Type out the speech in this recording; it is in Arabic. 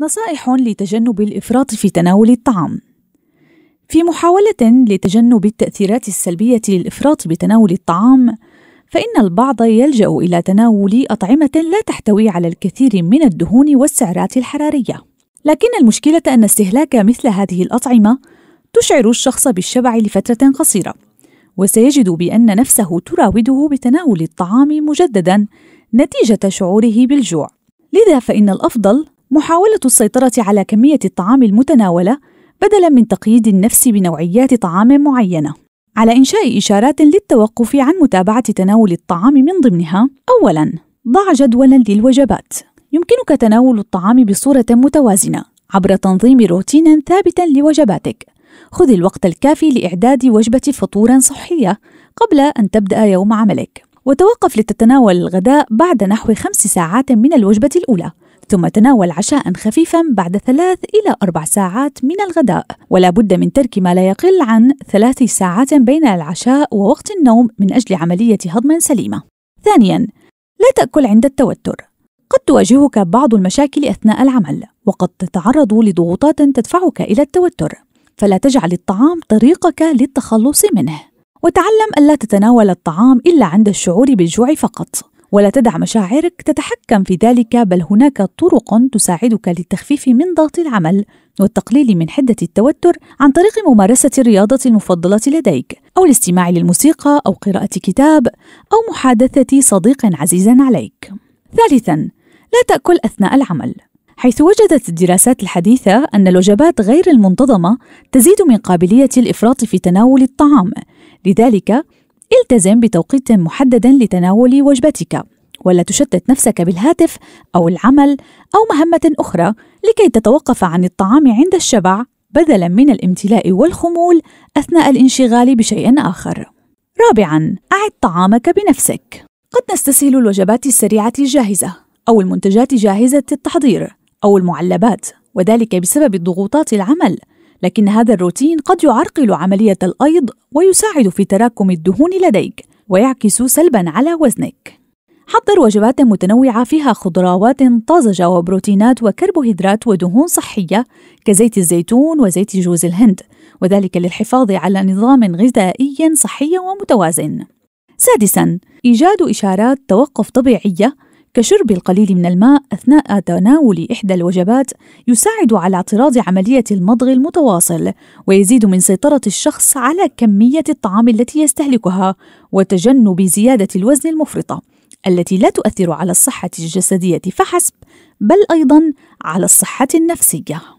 نصائح لتجنب الافراط في تناول الطعام في محاوله لتجنب التاثيرات السلبيه للافراط بتناول الطعام فان البعض يلجا الى تناول اطعمه لا تحتوي على الكثير من الدهون والسعرات الحراريه لكن المشكله ان استهلاك مثل هذه الاطعمه تشعر الشخص بالشبع لفتره قصيره وسيجد بان نفسه تراوده بتناول الطعام مجددا نتيجه شعوره بالجوع لذا فان الافضل محاولة السيطرة على كمية الطعام المتناولة بدلاً من تقييد النفس بنوعيات طعام معينة. على إنشاء إشارات للتوقف عن متابعة تناول الطعام من ضمنها: أولاً، ضع جدولاً للوجبات. يمكنك تناول الطعام بصورة متوازنة عبر تنظيم روتين ثابت لوجباتك. خذ الوقت الكافي لإعداد وجبة فطور صحية قبل أن تبدأ يوم عملك. وتوقف لتتناول الغداء بعد نحو خمس ساعات من الوجبة الأولى ثم تناول عشاء خفيفا بعد ثلاث إلى أربع ساعات من الغداء ولا بد من ترك ما لا يقل عن ثلاث ساعات بين العشاء ووقت النوم من أجل عملية هضم سليمة ثانيا لا تأكل عند التوتر قد تواجهك بعض المشاكل أثناء العمل وقد تتعرض لضغوطات تدفعك إلى التوتر فلا تجعل الطعام طريقك للتخلص منه وتعلم ألا تتناول الطعام إلا عند الشعور بالجوع فقط ولا تدع مشاعرك تتحكم في ذلك بل هناك طرق تساعدك للتخفيف من ضغط العمل والتقليل من حدة التوتر عن طريق ممارسة الرياضة المفضلة لديك أو الاستماع للموسيقى أو قراءة كتاب أو محادثة صديق عزيز عليك. ثالثاً لا تأكل أثناء العمل حيث وجدت الدراسات الحديثة أن الوجبات غير المنتظمة تزيد من قابلية الإفراط في تناول الطعام لذلك التزم بتوقيت محدد لتناول وجبتك ولا تشتت نفسك بالهاتف أو العمل أو مهمة أخرى لكي تتوقف عن الطعام عند الشبع بدلا من الامتلاء والخمول أثناء الانشغال بشيء آخر. رابعاً، أعد طعامك بنفسك. قد نستسهل الوجبات السريعة الجاهزة أو المنتجات جاهزة التحضير أو المعلبات وذلك بسبب ضغوطات العمل لكن هذا الروتين قد يعرقل عملية الأيض ويساعد في تراكم الدهون لديك ويعكس سلبا على وزنك حضر وجبات متنوعة فيها خضروات طازجة وبروتينات وكربوهيدرات ودهون صحية كزيت الزيتون وزيت جوز الهند وذلك للحفاظ على نظام غذائي صحي ومتوازن. سادسا إيجاد إشارات توقف طبيعية كشرب القليل من الماء أثناء تناول إحدى الوجبات يساعد على اعتراض عملية المضغ المتواصل ويزيد من سيطرة الشخص على كمية الطعام التي يستهلكها وتجنب زيادة الوزن المفرطة التي لا تؤثر على الصحة الجسدية فحسب بل أيضا على الصحة النفسية